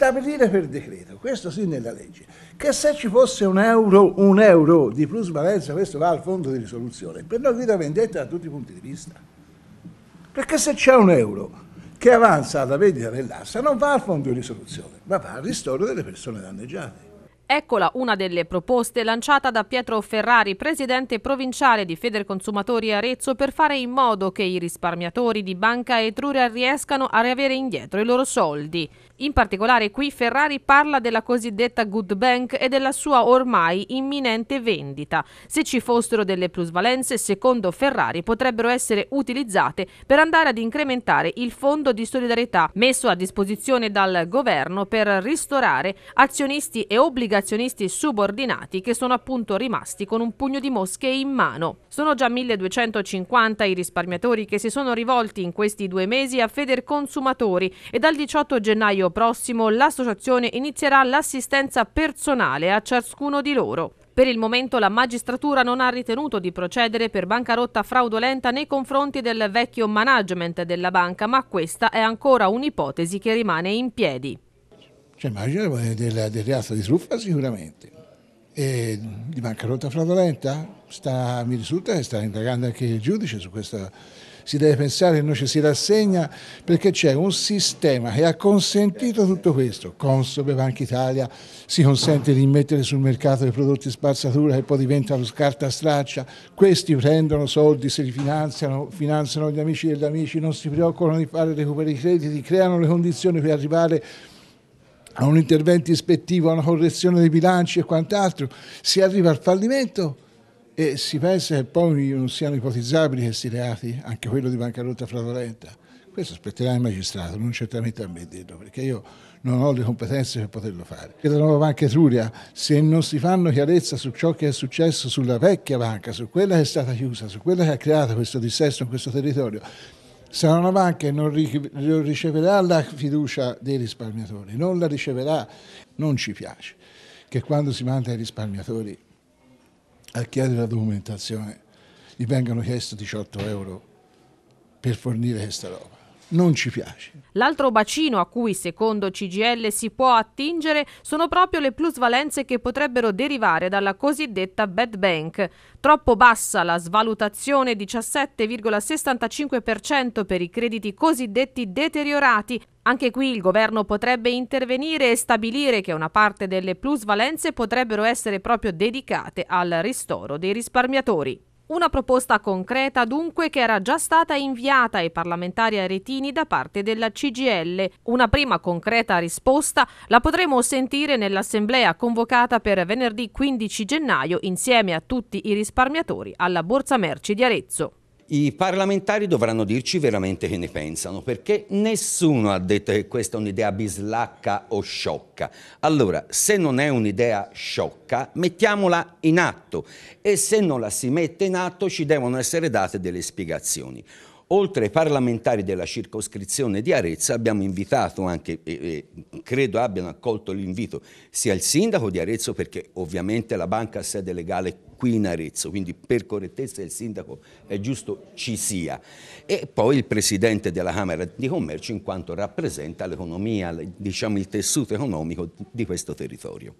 stabilire per decreto, questo sì nella legge, che se ci fosse un euro, un euro di plusvalenza, questo va al fondo di risoluzione, per noi grida vendetta da tutti i punti di vista. Perché se c'è un euro che avanza alla vendita dell'assa non va al fondo di risoluzione, ma va al ristoro delle persone danneggiate. Eccola una delle proposte lanciata da Pietro Ferrari, presidente provinciale di Federconsumatori Arezzo, per fare in modo che i risparmiatori di Banca Etruria riescano a riavere indietro i loro soldi. In particolare qui Ferrari parla della cosiddetta good bank e della sua ormai imminente vendita. Se ci fossero delle plusvalenze, secondo Ferrari, potrebbero essere utilizzate per andare ad incrementare il fondo di solidarietà messo a disposizione dal governo per ristorare azionisti e obbligazioni azionisti subordinati che sono appunto rimasti con un pugno di mosche in mano. Sono già 1250 i risparmiatori che si sono rivolti in questi due mesi a Feder Consumatori e dal 18 gennaio prossimo l'associazione inizierà l'assistenza personale a ciascuno di loro. Per il momento la magistratura non ha ritenuto di procedere per bancarotta fraudolenta nei confronti del vecchio management della banca, ma questa è ancora un'ipotesi che rimane in piedi. Cioè, immagina del, del reato di truffa sicuramente. E di bancarotta fraudolenta? Sta, mi risulta che sta indagando anche il giudice su questo. Si deve pensare che noi ci si rassegna perché c'è un sistema che ha consentito tutto questo. Consobe, Banca Italia, si consente di mettere sul mercato dei prodotti spazzatura che poi diventano scarta straccia. Questi prendono soldi, se li finanziano, finanziano gli amici degli amici, non si preoccupano di fare recuperi crediti, creano le condizioni per arrivare a un intervento ispettivo, a una correzione dei bilanci e quant'altro, si arriva al fallimento e si pensa che poi non siano ipotizzabili questi reati, anche quello di bancarotta fraudolenta. Questo aspetterà il magistrato, non certamente a me dirlo, perché io non ho le competenze per poterlo fare. E la nuova banca Etruria, se non si fanno chiarezza su ciò che è successo sulla vecchia banca, su quella che è stata chiusa, su quella che ha creato questo dissesto in questo territorio, una Banca non riceverà la fiducia dei risparmiatori, non la riceverà, non ci piace che quando si manda ai risparmiatori a chiedere la documentazione gli vengano chiesto 18 euro per fornire questa roba non ci piace. L'altro bacino a cui secondo CGL si può attingere sono proprio le plusvalenze che potrebbero derivare dalla cosiddetta bad bank. Troppo bassa la svalutazione 17,65% per i crediti cosiddetti deteriorati. Anche qui il governo potrebbe intervenire e stabilire che una parte delle plusvalenze potrebbero essere proprio dedicate al ristoro dei risparmiatori. Una proposta concreta dunque che era già stata inviata ai parlamentari aretini da parte della CGL. Una prima concreta risposta la potremo sentire nell'assemblea convocata per venerdì 15 gennaio insieme a tutti i risparmiatori alla Borsa Merci di Arezzo. I parlamentari dovranno dirci veramente che ne pensano, perché nessuno ha detto che questa è un'idea bislacca o sciocca. Allora, se non è un'idea sciocca, mettiamola in atto e se non la si mette in atto ci devono essere date delle spiegazioni. Oltre ai parlamentari della circoscrizione di Arezzo abbiamo invitato anche, e, e credo abbiano accolto l'invito, sia il sindaco di Arezzo perché ovviamente la banca ha sede legale qui in Arezzo, quindi per correttezza il sindaco è giusto ci sia. E poi il presidente della Camera di Commercio in quanto rappresenta l'economia, diciamo il tessuto economico di questo territorio.